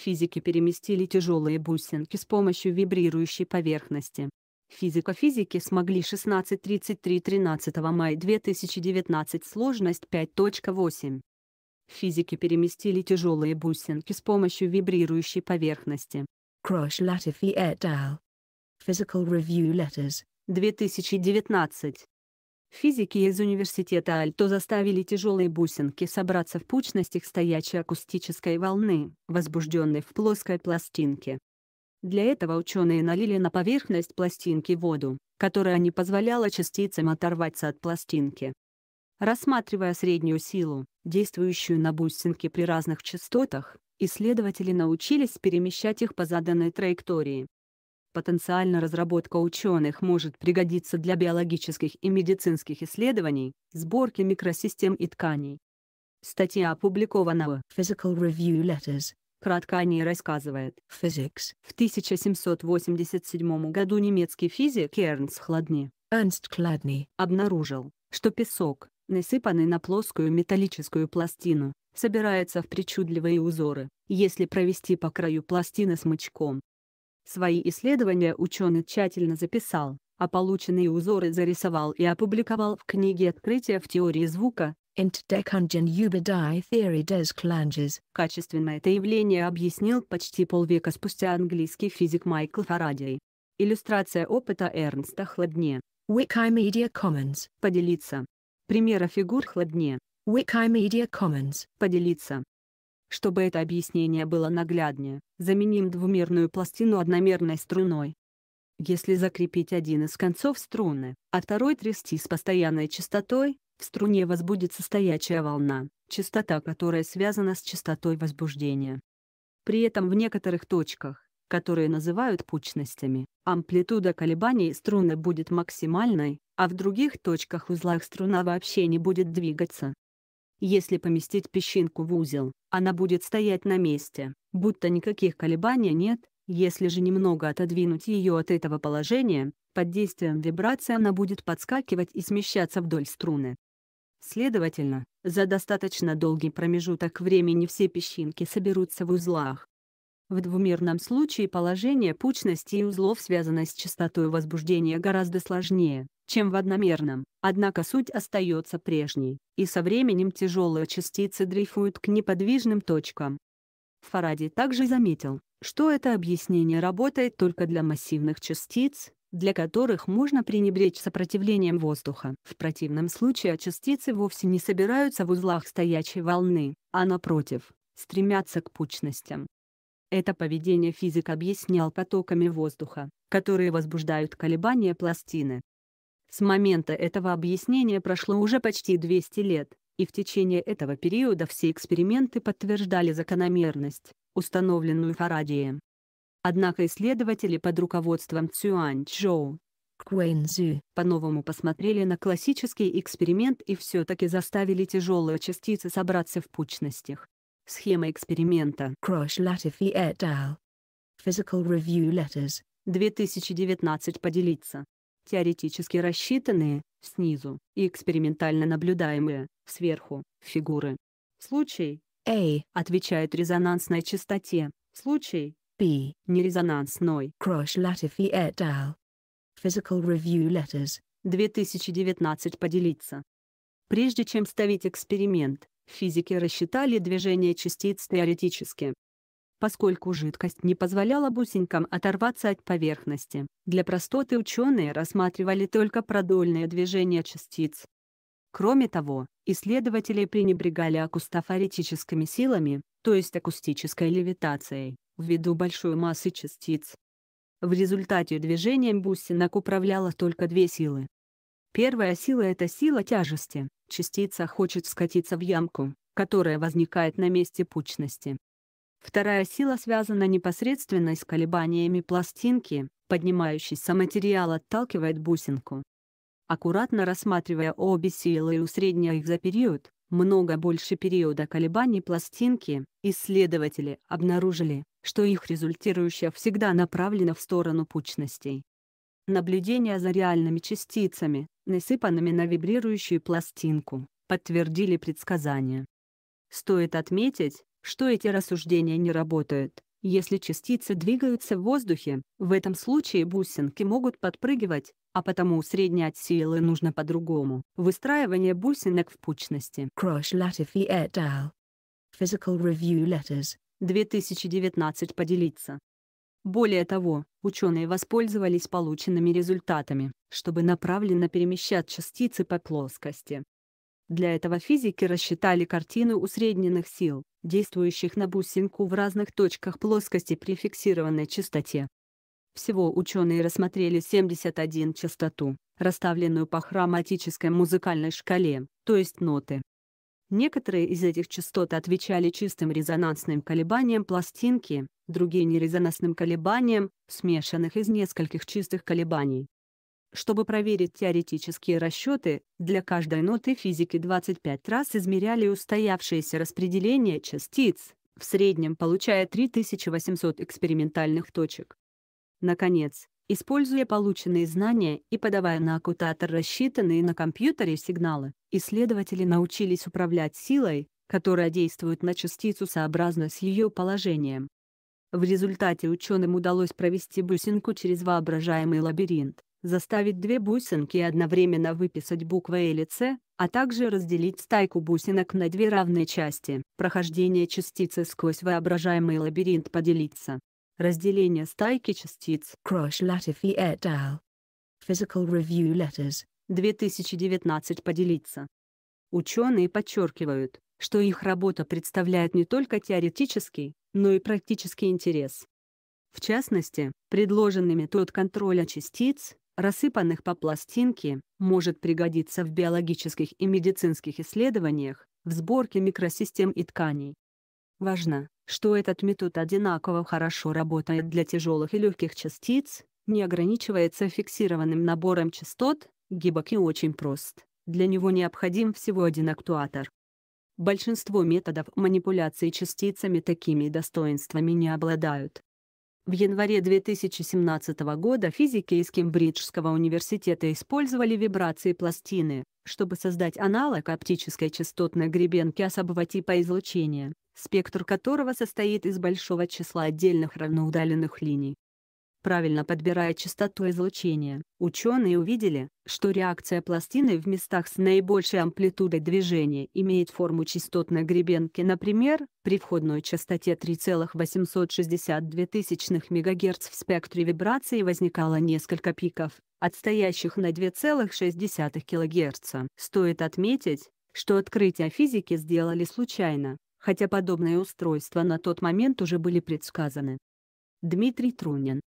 Физики переместили тяжелые бусинки с помощью вибрирующей поверхности. Физика физики смогли 16.33 13 мая 2019 сложность 5.8. Физики переместили тяжелые бусинки с помощью вибрирующей поверхности. Крош Latifi et al. Physical Review Letters. 2019. Физики из университета Альто заставили тяжелые бусинки собраться в пучностях стоячей акустической волны, возбужденной в плоской пластинке. Для этого ученые налили на поверхность пластинки воду, которая не позволяла частицам оторваться от пластинки. Рассматривая среднюю силу, действующую на бусинке при разных частотах, исследователи научились перемещать их по заданной траектории потенциально разработка ученых может пригодиться для биологических и медицинских исследований, сборки микросистем и тканей. Статья опубликована в Physical Review Letters. Кратко о ней рассказывает Physics. В 1787 году немецкий физик Эрнст Хладни Ernst Chladni обнаружил, что песок, насыпанный на плоскую металлическую пластину, собирается в причудливые узоры, если провести по краю пластины смычком. Свои исследования ученый тщательно записал, а полученные узоры зарисовал и опубликовал в книге «Открытия в теории звука» Качественное это явление объяснил почти полвека спустя английский физик Майкл Фарадей. Иллюстрация опыта Эрнста Хладне. Wikimedia Commons. Поделиться. Примеры фигур Хладне. Wikimedia Commons. Поделиться. Чтобы это объяснение было нагляднее, заменим двумерную пластину одномерной струной. Если закрепить один из концов струны, а второй трясти с постоянной частотой, в струне возбудится стоячая волна, частота которая связана с частотой возбуждения. При этом в некоторых точках, которые называют пучностями, амплитуда колебаний струны будет максимальной, а в других точках узлах струна вообще не будет двигаться. Если поместить песчинку в узел, она будет стоять на месте, будто никаких колебаний нет, если же немного отодвинуть ее от этого положения, под действием вибрации она будет подскакивать и смещаться вдоль струны. Следовательно, за достаточно долгий промежуток времени все песчинки соберутся в узлах. В двумерном случае положение пучности и узлов связано с частотой возбуждения гораздо сложнее, чем в одномерном, однако суть остается прежней, и со временем тяжелые частицы дрейфуют к неподвижным точкам. Фаради также заметил, что это объяснение работает только для массивных частиц, для которых можно пренебречь сопротивлением воздуха. В противном случае частицы вовсе не собираются в узлах стоячей волны, а напротив, стремятся к пучностям. Это поведение физик объяснял потоками воздуха, которые возбуждают колебания пластины. С момента этого объяснения прошло уже почти 200 лет, и в течение этого периода все эксперименты подтверждали закономерность, установленную Фарадеем. Однако исследователи под руководством Цюань Чжоу Куэнзю по-новому посмотрели на классический эксперимент и все-таки заставили тяжелые частицы собраться в пучностях. Схема эксперимента Крош Латифи et al. Physical Review Letters 2019 поделиться теоретически рассчитанные, снизу, и экспериментально наблюдаемые, сверху, фигуры. Случай A отвечает резонансной частоте, случай B нерезонансной. Крош Латифи et al. Physical Review Letters 2019 поделиться. Прежде чем ставить эксперимент, физики рассчитали движение частиц теоретически поскольку жидкость не позволяла бусинкам оторваться от поверхности. Для простоты ученые рассматривали только продольные движения частиц. Кроме того, исследователи пренебрегали акустафоретическими силами, то есть акустической левитацией, ввиду большой массы частиц. В результате движением бусинок управляло только две силы. Первая сила – это сила тяжести, частица хочет скатиться в ямку, которая возникает на месте пучности, Вторая сила связана непосредственно с колебаниями пластинки, поднимающийся материал отталкивает бусинку. Аккуратно рассматривая обе силы и усредняя их за период, много больше периода колебаний пластинки, исследователи обнаружили, что их результирующая всегда направлена в сторону пучностей. Наблюдения за реальными частицами, насыпанными на вибрирующую пластинку, подтвердили предсказания. Стоит отметить, что эти рассуждения не работают. Если частицы двигаются в воздухе, в этом случае бусинки могут подпрыгивать, а потому средние силы нужно по-другому. Выстраивание бусинок в пучности. Крош Latifi et al. Physical Review Letters. 2019 поделиться. Более того, ученые воспользовались полученными результатами, чтобы направленно перемещать частицы по плоскости. Для этого физики рассчитали картину усредненных сил, действующих на бусинку в разных точках плоскости при фиксированной частоте. Всего ученые рассмотрели 71 частоту, расставленную по хроматической музыкальной шкале, то есть ноты. Некоторые из этих частот отвечали чистым резонансным колебаниям пластинки, другие нерезонансным колебаниям, смешанных из нескольких чистых колебаний. Чтобы проверить теоретические расчеты, для каждой ноты физики 25 раз измеряли устоявшееся распределение частиц, в среднем получая 3800 экспериментальных точек. Наконец, используя полученные знания и подавая на аккутатор рассчитанные на компьютере сигналы, исследователи научились управлять силой, которая действует на частицу сообразно с ее положением. В результате ученым удалось провести бусинку через воображаемый лабиринт заставить две бусинки одновременно выписать буквы «Э» или С, а также разделить стайку бусинок на две равные части. Прохождение частицы сквозь воображаемый лабиринт поделиться. Разделение стайки частиц. Крош Латифи et al. Physical Review Letters. 2019 поделиться. Ученые подчеркивают, что их работа представляет не только теоретический, но и практический интерес. В частности, предложенный метод контроля частиц рассыпанных по пластинке, может пригодиться в биологических и медицинских исследованиях, в сборке микросистем и тканей. Важно, что этот метод одинаково хорошо работает для тяжелых и легких частиц, не ограничивается фиксированным набором частот, гибок и очень прост. Для него необходим всего один актуатор. Большинство методов манипуляции частицами такими достоинствами не обладают. В январе 2017 года физики из Кембриджского университета использовали вибрации пластины, чтобы создать аналог оптической частотной гребенки особого типа излучения, спектр которого состоит из большого числа отдельных равноудаленных линий. Правильно подбирая частоту излучения, ученые увидели, что реакция пластины в местах с наибольшей амплитудой движения имеет форму частотной гребенки, например, при входной частоте 3,862 МГц в спектре вибрации возникало несколько пиков, отстоящих на 2,6 кГц. Стоит отметить, что открытия физики сделали случайно, хотя подобные устройства на тот момент уже были предсказаны. Дмитрий Трунин